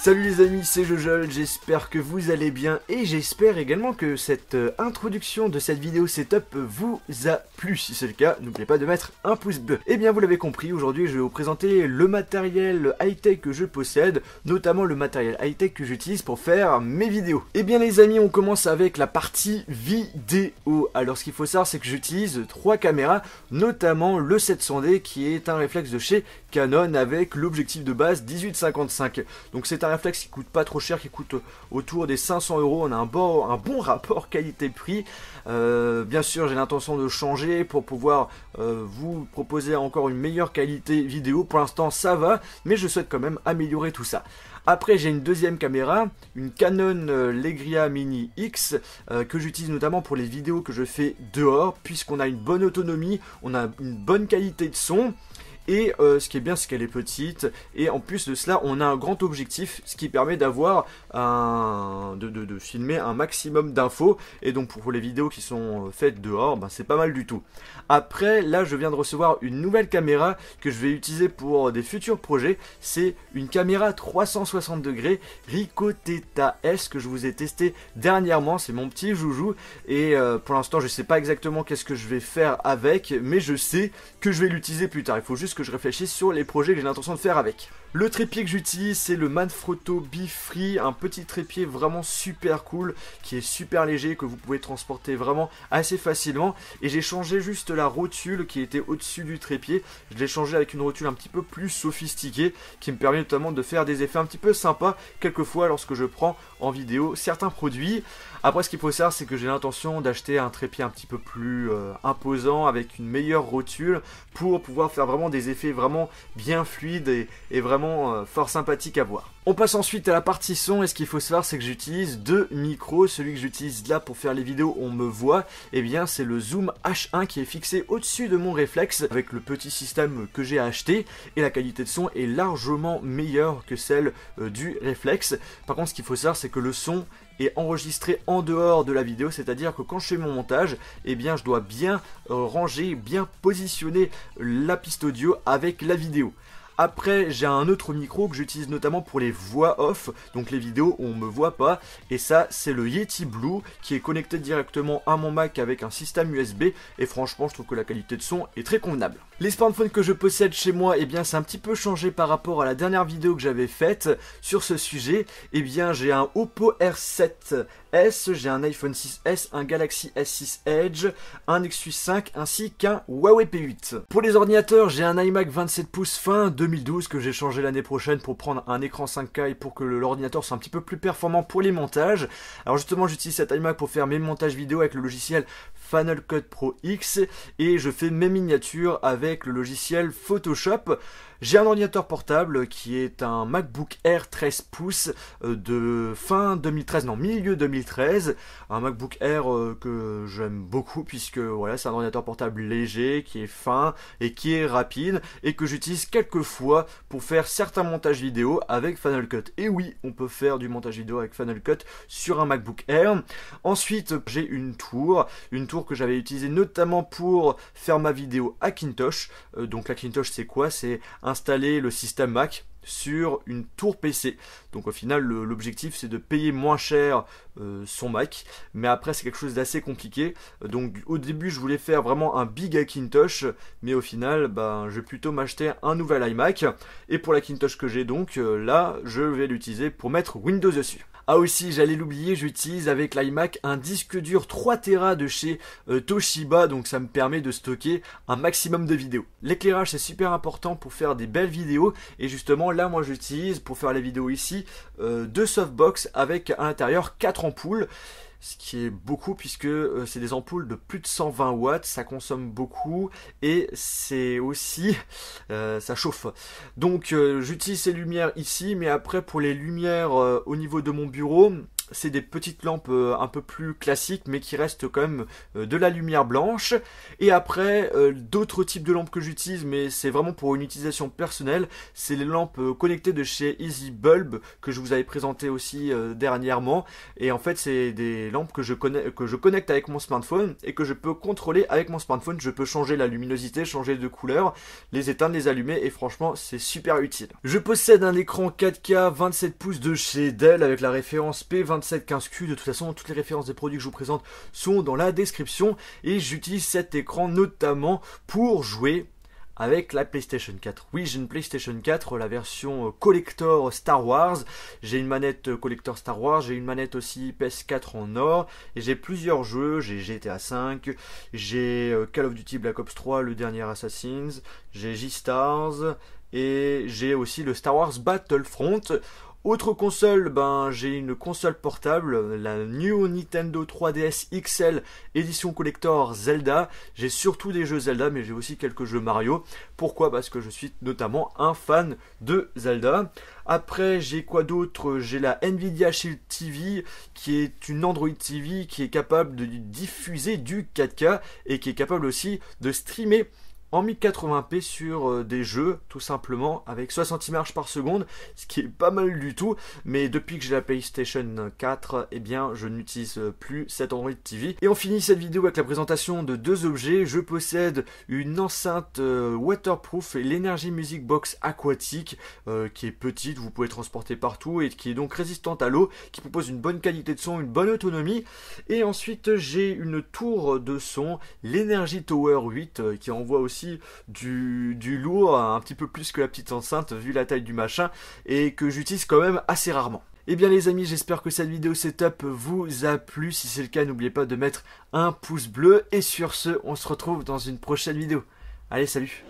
Salut les amis, c'est Jojol, j'espère que vous allez bien et j'espère également que cette euh, introduction de cette vidéo setup vous a plu. Si c'est le cas, n'oubliez pas de mettre un pouce bleu. Et eh bien vous l'avez compris, aujourd'hui je vais vous présenter le matériel high-tech que je possède, notamment le matériel high-tech que j'utilise pour faire mes vidéos. Et eh bien les amis, on commence avec la partie vidéo. Alors ce qu'il faut savoir c'est que j'utilise trois caméras, notamment le 700D qui est un réflexe de chez Canon avec l'objectif de base 1855. Donc c'est un un qui coûte pas trop cher, qui coûte euh, autour des 500 euros. On a un bon, un bon rapport qualité-prix. Euh, bien sûr, j'ai l'intention de changer pour pouvoir euh, vous proposer encore une meilleure qualité vidéo. Pour l'instant, ça va, mais je souhaite quand même améliorer tout ça. Après, j'ai une deuxième caméra, une Canon Legria Mini X, que j'utilise notamment pour les vidéos que je fais dehors, puisqu'on a une bonne autonomie, on a une bonne qualité de son. Et euh, ce qui est bien, c'est qu'elle est petite. Et en plus de cela, on a un grand objectif, ce qui permet d'avoir De, filmer un maximum d'infos. Et donc pour les vidéos qui sont euh, faites dehors, ben, c'est pas mal du tout. Après, là, je viens de recevoir une nouvelle caméra que je vais utiliser pour des futurs projets. C'est une caméra 360 degrés Ricoh Theta S que je vous ai testé dernièrement. C'est mon petit joujou. Et euh, pour l'instant, je sais pas exactement qu'est-ce que je vais faire avec, mais je sais que je vais l'utiliser plus tard. Il faut juste que je réfléchis sur les projets que j'ai l'intention de faire avec. Le trépied que j'utilise, c'est le Manfrotto B-Free, un petit trépied vraiment super cool, qui est super léger, que vous pouvez transporter vraiment assez facilement. Et j'ai changé juste la rotule qui était au-dessus du trépied, je l'ai changé avec une rotule un petit peu plus sophistiquée, qui me permet notamment de faire des effets un petit peu sympas, quelquefois lorsque je prends en vidéo certains produits. Après, ce qu'il faut savoir, c'est que j'ai l'intention d'acheter un trépied un petit peu plus euh, imposant, avec une meilleure rotule, pour pouvoir faire vraiment des effets vraiment bien fluide et, vraiment euh, fort sympathique à voir. On passe ensuite à la partie son et ce qu'il faut savoir c'est que j'utilise deux micros. Celui que j'utilise là pour faire les vidéos on me voit, et eh bien c'est le zoom H1 qui est fixé au-dessus de mon réflexe avec le petit système que j'ai acheté et la qualité de son est largement meilleure que celle euh, du réflexe. Par contre ce qu'il faut savoir c'est que le son et enregistré en dehors de la vidéo, c'est-à-dire que quand je fais mon montage, eh bien je dois bien euh, ranger, bien positionner la piste audio avec la vidéo. Après, j'ai un autre micro que j'utilise notamment pour les voix off, donc les vidéos où on me voit pas. Et ça, c'est le Yeti Blue qui est connecté directement à mon Mac avec un système USB. Et franchement, je trouve que la qualité de son est très convenable. Les smartphones que je possède chez moi, eh bien, c'est un petit peu changé par rapport à la dernière vidéo que j'avais faite sur ce sujet. Eh bien, j'ai un Oppo R7 j'ai un iPhone 6S, un Galaxy S6 Edge, un Nexus 5 ainsi qu'un Huawei P8. Pour les ordinateurs, j'ai un iMac 27 pouces fin 2012 que j'ai changé l'année prochaine pour prendre un écran 5K et pour que l'ordinateur soit un petit peu plus performant pour les montages. Alors justement, j'utilise cet iMac pour faire mes montages vidéo avec le logiciel Final Cut Pro X et je fais mes miniatures avec le logiciel Photoshop. J'ai un ordinateur portable qui est un MacBook Air 13 pouces euh, de fin 2013, non milieu 2013. Un MacBook Air euh, que j'aime beaucoup puisque voilà c'est un ordinateur portable léger qui est fin et qui est rapide et que j'utilise quelques fois pour faire certains montages vidéo avec Final Cut. Et oui, on peut faire du montage vidéo avec Final Cut sur un MacBook Air. Ensuite, j'ai une tour, une tour que j'avais utilisée notamment pour faire ma vidéo à Kintosh. Euh, donc la Kintosh, c'est quoi C'est installer le système Mac sur une tour PC. Donc au final, l'objectif c'est de payer moins cher euh, son Mac, mais après c'est quelque chose d'assez compliqué. Donc au début, je voulais faire vraiment un big Hackintosh, mais au final, ben, je vais plutôt m'acheter un nouvel iMac. Et pour la que j'ai donc, euh, là, je vais l'utiliser pour mettre Windows dessus. Ah aussi, j'allais l'oublier, j'utilise avec l'iMac un disque dur 3 Tera de chez euh, Toshiba, donc ça me permet de stocker un maximum de vidéos. L'éclairage c'est super important pour faire des belles vidéos et justement là moi j'utilise pour faire les vidéos ici euh, deux softbox avec à l'intérieur quatre ampoules ce qui est beaucoup puisque euh, c'est des ampoules de plus de 120 watts, ça consomme beaucoup et c'est aussi euh, ça chauffe. Donc j'utilise ces lumières ici, mais après pour les lumières au niveau de mon bureau, c'est des petites lampes euh, un peu plus classiques, mais qui restent quand même euh, de la lumière blanche. Et après, euh, d'autres types de lampes que j'utilise, mais c'est vraiment pour une utilisation personnelle, c'est les lampes connectées de chez Easy Bulb que je vous avais présenté aussi dernièrement. Et en fait, c'est des lampes que je, que je connecte avec mon smartphone et que je peux contrôler avec mon smartphone. Je peux changer la luminosité, changer de couleur, les éteindre, les allumer, et franchement, c'est super utile. Je possède un écran 4K 27 pouces de chez Dell avec la référence P20 2715Q. De toute façon, toutes les références des produits que je vous présente sont dans la description. Et j'utilise cet écran notamment pour jouer avec la PlayStation 4. Oui, j'ai une PlayStation 4, la version euh, collector Star Wars. J'ai une manette euh, collector Star Wars, j'ai une manette aussi PS4 en or, et j'ai plusieurs jeux. J'ai GTA V, j'ai euh, Call of Duty Black Ops 3, le dernier Assassin's, j'ai G-Stars, et j'ai aussi le Star Wars Battlefront. Autre console, ben j'ai une console portable, la New Nintendo 3DS XL édition collector Zelda. J'ai surtout des jeux Zelda, mais j'ai aussi quelques jeux Mario. Pourquoi Parce que je suis notamment un fan de Zelda. Après, j'ai quoi d'autre J'ai la Nvidia Shield TV, qui est une Android TV qui est capable de diffuser du 4K et qui est capable aussi de streamer en 1080p sur euh, des jeux tout simplement avec 60 images par seconde, ce qui est pas mal du tout, mais depuis que j'ai la PlayStation 4, eh bien je n'utilise plus cette Android TV. Et on finit cette vidéo avec la présentation de deux objets, je possède une enceinte euh, waterproof et l'Energy Music Box aquatique euh, qui est petite, vous pouvez transporter partout et qui est donc résistante à l'eau, qui propose une bonne qualité de son, une bonne autonomie. Et ensuite j'ai une tour de son, l'Energy Tower 8 qui envoie aussi du, du lourd, hein, un petit peu plus que la petite enceinte vu la taille du machin, et que j'utilise quand même assez rarement. Et eh bien les amis, j'espère que cette vidéo setup vous a plu. Si c'est le cas, n'oubliez pas de mettre un pouce bleu. Et sur ce, on se retrouve dans une prochaine vidéo. Allez, salut